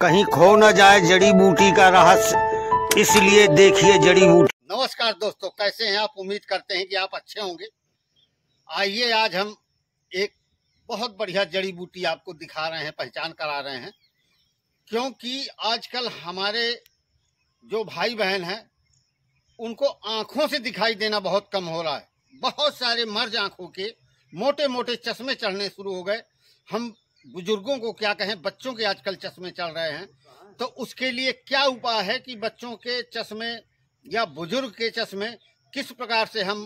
कहीं खो न जाए जड़ी बूटी का रहस्य इसलिए देखिए जड़ी बूटी नमस्कार दोस्तों कैसे हैं आप उम्मीद करते हैं कि आप अच्छे होंगे आइए आज हम एक बहुत बढ़िया जड़ी बूटी आपको दिखा रहे हैं पहचान करा रहे हैं क्योंकि आजकल हमारे जो भाई बहन हैं उनको आंखों से दिखाई देना बहुत कम हो रहा है बहुत सारे मर्ज आंखों के मोटे मोटे चश्मे चढ़ने शुरू हो गए हम बुजुर्गों को क्या कहें बच्चों के आजकल चश्मे चल रहे हैं तो उसके लिए क्या उपाय है कि बच्चों के चश्मे या बुजुर्ग के चश्मे किस प्रकार से हम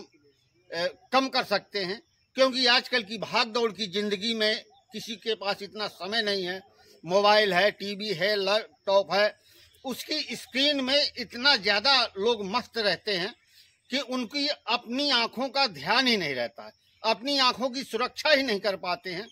ए, कम कर सकते हैं क्योंकि आजकल की भाग दौड़ की जिंदगी में किसी के पास इतना समय नहीं है मोबाइल है टीवी है लैपटॉप है उसकी स्क्रीन में इतना ज़्यादा लोग मस्त रहते हैं कि उनकी अपनी आंखों का ध्यान ही नहीं रहता है अपनी आंखों की सुरक्षा ही नहीं कर पाते हैं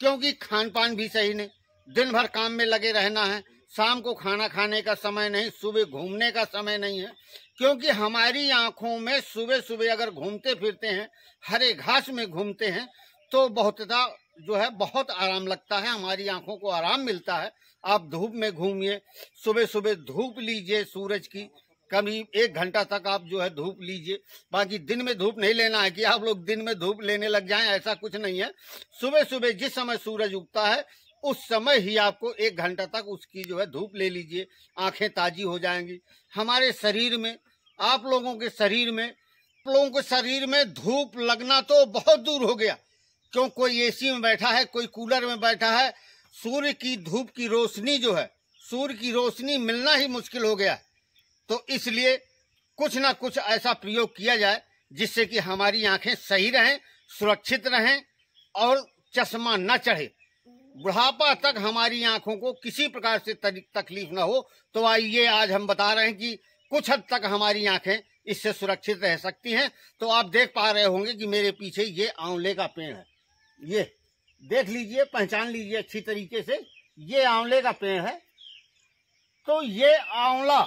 क्योंकि खान पान भी सही नहीं दिन भर काम में लगे रहना है शाम को खाना खाने का समय नहीं सुबह घूमने का समय नहीं है क्योंकि हमारी आंखों में सुबह सुबह अगर घूमते फिरते हैं हरे घास में घूमते हैं तो बहुत जो है बहुत आराम लगता है हमारी आंखों को आराम मिलता है आप धूप में घूमिए सुबह सुबह धूप लीजिए सूरज की कभी एक घंटा तक आप जो है धूप लीजिए बाकी दिन में धूप नहीं लेना है कि आप लोग दिन में धूप लेने लग जाएं ऐसा कुछ नहीं है सुबह सुबह जिस समय सूरज उगता है उस समय ही आपको एक घंटा तक उसकी जो है धूप ले लीजिए आंखें ताजी हो जाएंगी हमारे शरीर में आप लोगों के शरीर में आप लोगों के शरीर में धूप लगना तो बहुत दूर हो गया क्यों कोई ए में बैठा है कोई कूलर में बैठा है सूर्य की धूप की रोशनी जो है सूर्य की रोशनी मिलना ही मुश्किल हो गया है तो इसलिए कुछ ना कुछ ऐसा प्रयोग किया जाए जिससे कि हमारी आंखें सही रहें सुरक्षित रहें और चश्मा न चढ़े बुढ़ापा तक हमारी आंखों को किसी प्रकार से तकलीफ न हो तो आइए आज हम बता रहे हैं कि कुछ हद तक हमारी आंखें इससे सुरक्षित रह सकती हैं तो आप देख पा रहे होंगे कि मेरे पीछे ये आंवले का पेड़ है ये देख लीजिए पहचान लीजिए अच्छी तरीके से ये आंवले का पेड़ है तो ये आंवला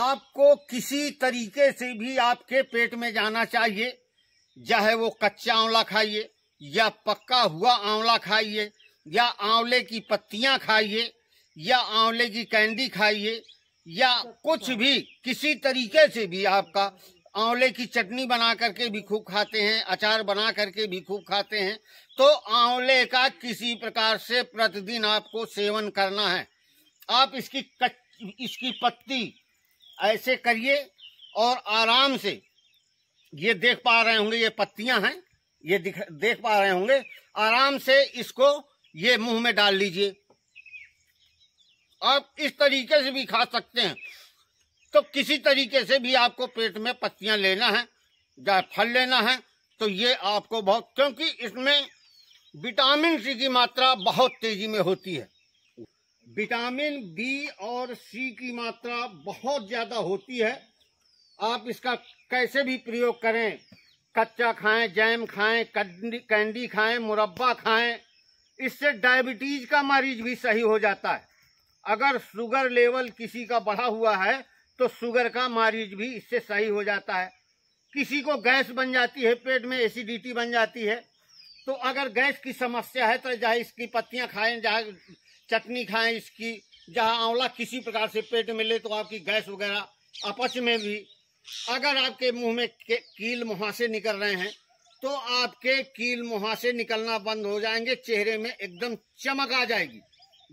आपको किसी तरीके से भी आपके पेट में जाना चाहिए चाहे वो कच्चा आंवला खाइए या पक्का हुआ आंवला खाइए या आंवले की पत्तियां खाइए या आंवले की कैंडी खाइए या कुछ भी किसी तरीके से भी आपका आंवले की चटनी बना करके भी खूब खाते हैं अचार बना करके भी खूब खाते हैं तो आंवले का किसी प्रकार से प्रतिदिन आपको सेवन करना है आप इसकी कच, इसकी पत्ती ऐसे करिए और आराम से ये देख पा रहे होंगे ये पत्तियां हैं ये दिख देख पा रहे होंगे आराम से इसको ये मुंह में डाल लीजिए आप इस तरीके से भी खा सकते हैं तो किसी तरीके से भी आपको पेट में पत्तियां लेना है या फल लेना है तो ये आपको बहुत क्योंकि इसमें विटामिन सी की मात्रा बहुत तेजी में होती है विटामिन बी और सी की मात्रा बहुत ज़्यादा होती है आप इसका कैसे भी प्रयोग करें कच्चा खाएं जैम खाएं कैंडी खाएं मुरब्बा खाएं इससे डायबिटीज़ का मरीज भी सही हो जाता है अगर शुगर लेवल किसी का बढ़ा हुआ है तो शुगर का मरीज भी इससे सही हो जाता है किसी को गैस बन जाती है पेट में एसिडिटी बन जाती है तो अगर गैस की समस्या है तो चाहे इसकी पत्तियां खाएं चाहे चटनी खाएं इसकी जहां आंवला किसी प्रकार से पेट में ले तो आपकी गैस वगैरह अपच में भी अगर आपके मुंह में कील मुहासे निकल रहे हैं तो आपके कील मुहासे निकलना बंद हो जाएंगे चेहरे में एकदम चमक आ जाएगी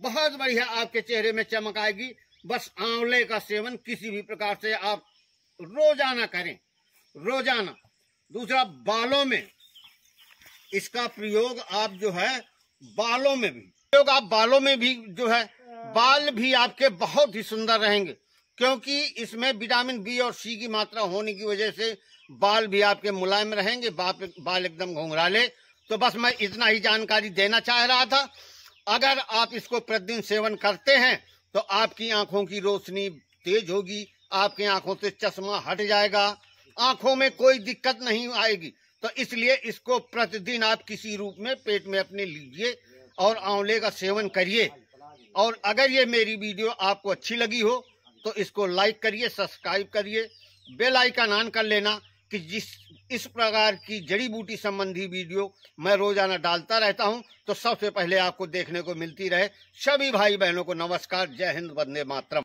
बहुत बढ़िया आपके चेहरे में चमक आएगी बस आंवले का सेवन किसी भी प्रकार से आप रोजाना करें रोजाना दूसरा बालों में इसका प्रयोग आप जो है बालों में भी लोग आप बालों में भी जो है बाल भी आपके बहुत ही सुंदर रहेंगे क्योंकि इसमें विटामिन बी और सी की मात्रा होने की वजह से बाल भी आपके मुलायम रहेंगे बाल एकदम घुंघराले तो बस मैं इतना ही जानकारी देना चाह रहा था अगर आप इसको प्रतिदिन सेवन करते हैं तो आपकी आंखों की रोशनी तेज होगी आपकी आंखों से चश्मा हट जाएगा आंखों में कोई दिक्कत नहीं आएगी तो इसलिए इसको प्रतिदिन आप किसी रूप में पेट में अपने लीजिए और आंवले का सेवन करिए और अगर ये मेरी वीडियो आपको अच्छी लगी हो तो इसको लाइक करिए सब्सक्राइब करिए बेल आइकन ऑन कर लेना कि जिस इस प्रकार की जड़ी बूटी संबंधी वीडियो मैं रोजाना डालता रहता हूं तो सबसे पहले आपको देखने को मिलती रहे सभी भाई बहनों को नमस्कार जय हिंद वंदे मातरम